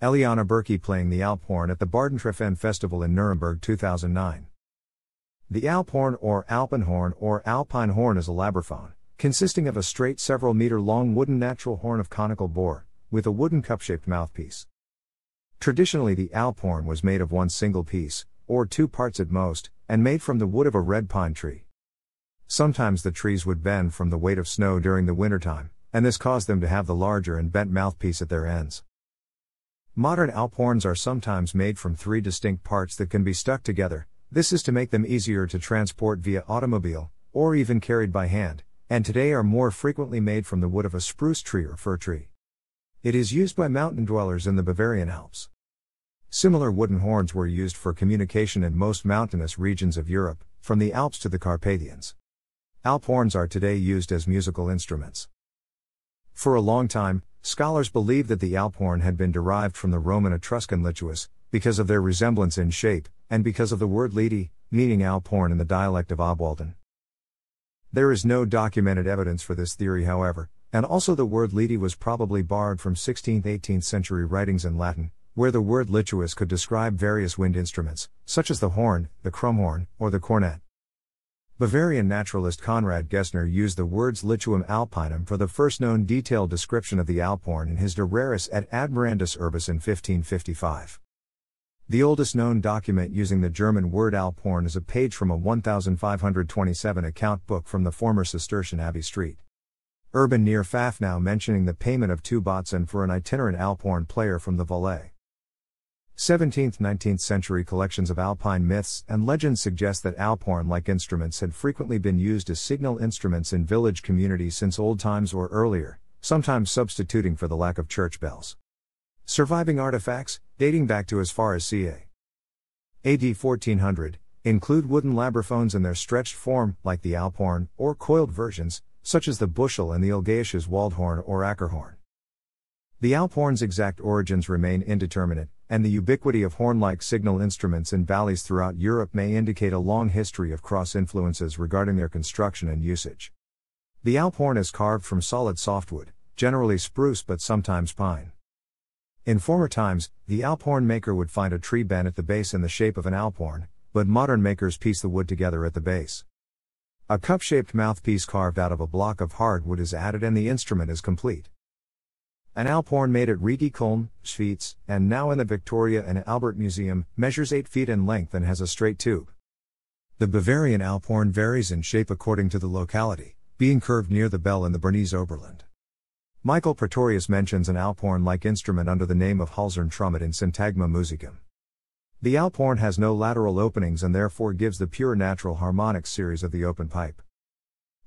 Eliana Berkey playing the Alp horn at the Bardentreffen treffen Festival in Nuremberg 2009. The Alp horn or Alpenhorn or Alpine horn is a labrophone consisting of a straight several meter long wooden natural horn of conical bore, with a wooden cup-shaped mouthpiece. Traditionally the Alp horn was made of one single piece, or two parts at most, and made from the wood of a red pine tree. Sometimes the trees would bend from the weight of snow during the wintertime, and this caused them to have the larger and bent mouthpiece at their ends. Modern alphorns are sometimes made from three distinct parts that can be stuck together. This is to make them easier to transport via automobile, or even carried by hand, and today are more frequently made from the wood of a spruce tree or fir tree. It is used by mountain dwellers in the Bavarian Alps. Similar wooden horns were used for communication in most mountainous regions of Europe, from the Alps to the Carpathians. Alp horns are today used as musical instruments. For a long time, Scholars believe that the Alphorn had been derived from the Roman Etruscan lituus, because of their resemblance in shape, and because of the word lidi, meaning Alphorn in the dialect of Obwalden. There is no documented evidence for this theory, however, and also the word lidi was probably borrowed from 16th 18th century writings in Latin, where the word lituus could describe various wind instruments, such as the horn, the crumhorn, or the cornet. Bavarian naturalist Konrad Gessner used the words Lituum alpinum for the first known detailed description of the Alporn in his De Raris et Admirandus Urbis in 1555. The oldest known document using the German word Alporn is a page from a 1527 account book from the former Cistercian Abbey Street. Urban near Fafnau mentioning the payment of two botzen for an itinerant Alporn player from the Valais. 17th 19th century collections of alpine myths and legends suggest that alphorn like instruments had frequently been used as signal instruments in village communities since old times or earlier, sometimes substituting for the lack of church bells. Surviving artifacts, dating back to as far as ca. AD 1400, include wooden labraphones in their stretched form, like the alphorn, or coiled versions, such as the bushel and the Ilgaeus's waldhorn or ackerhorn. The alphorn's exact origins remain indeterminate, and the ubiquity of horn like signal instruments in valleys throughout Europe may indicate a long history of cross influences regarding their construction and usage. The Alp horn is carved from solid softwood, generally spruce but sometimes pine. In former times, the alp horn maker would find a tree bent at the base in the shape of an alp horn, but modern makers piece the wood together at the base. A cup shaped mouthpiece carved out of a block of hardwood is added and the instrument is complete. An horn made at Rigi Kulm, Schwyz, and now in the Victoria and Albert Museum, measures 8 feet in length and has a straight tube. The Bavarian horn varies in shape according to the locality, being curved near the bell in the Bernese Oberland. Michael Pretorius mentions an horn like instrument under the name of Halsern Trumpet in Syntagma Musicum. The horn has no lateral openings and therefore gives the pure natural harmonic series of the open pipe.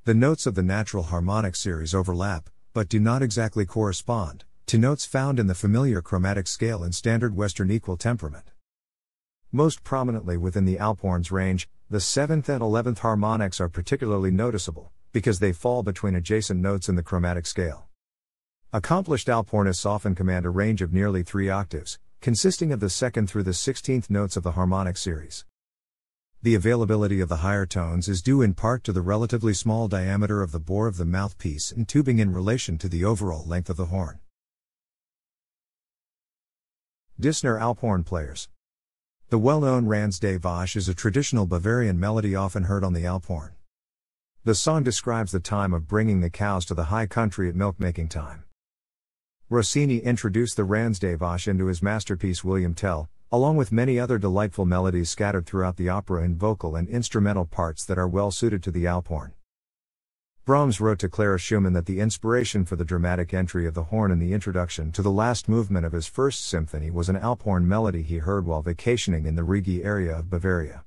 The notes of the natural harmonic series overlap, but do not exactly correspond, to notes found in the familiar chromatic scale in standard Western equal temperament. Most prominently within the Alphorn's range, the 7th and 11th harmonics are particularly noticeable, because they fall between adjacent notes in the chromatic scale. Accomplished alphornists often command a range of nearly three octaves, consisting of the 2nd through the 16th notes of the harmonic series. The availability of the higher tones is due in part to the relatively small diameter of the bore of the mouthpiece and tubing in relation to the overall length of the horn. Disner Alphorn players. The well known Rans de Vaches is a traditional Bavarian melody often heard on the Alphorn. The song describes the time of bringing the cows to the high country at milk making time. Rossini introduced the Rans de Vaches into his masterpiece William Tell, along with many other delightful melodies scattered throughout the opera in vocal and instrumental parts that are well suited to the alp horn. Brahms wrote to Clara Schumann that the inspiration for the dramatic entry of the horn in the introduction to the last movement of his first symphony was an alp horn melody he heard while vacationing in the Rigi area of Bavaria.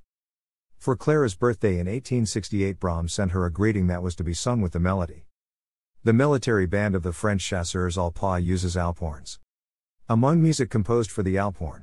For Clara's birthday in 1868, Brahms sent her a greeting that was to be sung with the melody. The military band of the French Chasseurs Alpais uses alp horns. Among music composed for the alp horn,